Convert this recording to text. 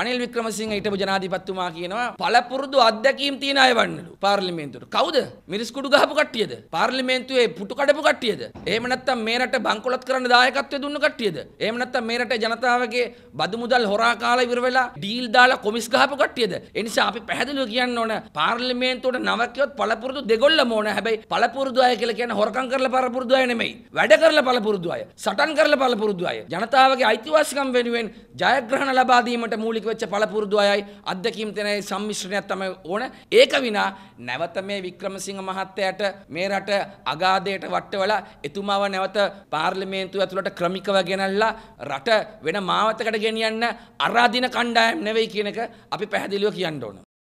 රනිල් වික්‍රමසිංහ හිටපු ජනාධිපතිතුමා කියනවා පළපුරුදු අත්දැකීම් තියෙන අය වන්නලු පාර්ලිමේන්තුවට. කවුද? මිරිස්කුඩු ගහපු කට්ටියද? පාර්ලිමේන්තුවේ පුටු කඩපු කට්ටියද? එහෙම නැත්නම් මේ රට බංකොලොත් කරන්න දායකත්වය දුන්න කට්ටියද? එහෙම නැත්නම් මේ රටේ ජනතාවගේ බදු මුදල් හොරා කාලා ඉවර වෙලා ඩීල් දාලා කොමිස් ගහපු කට්ටියද? ඒ නිසා අපි පැහැදිලිව කියන්න ඕන පාර්ලිමේන්තුවට නව කිව්වොත් පළපුරුදු දෙගොල්ලම ඕන. හැබැයි පළපුරුදු අය කියලා කියන්නේ හොරකම් කරලා පළපුරුදු අය නෙමෙයි. වැඩ කරලා පළපුරුදු අය. සටන් කරලා පළපුරුදු අය. ජනතාවගේ අයිතිවාසිකම් වෙනුවෙන් ජයග්‍රහණ ලබා දීමට මූලික එකතු වෙච්ච පළපුරුදු අයයි අත්දැකීම් තියෙනයි සම්මිශ්‍රණයක් තමයි ඕන. ඒක විනා නැවත මේ වික්‍රමසිංහ මහත්තයාට මේ රට අගාධයට වටවලා එතුමාව නැවත පාර්ලිමේන්තුව ඇතුළට ක්‍රමිකව ගෙනල්ලා රට වෙන මාවතකට ගෙනියන්න අරාධින කණ්ඩායම් නෙවෙයි කියන එක අපි පැහැදිලිව කියන්න ඕන.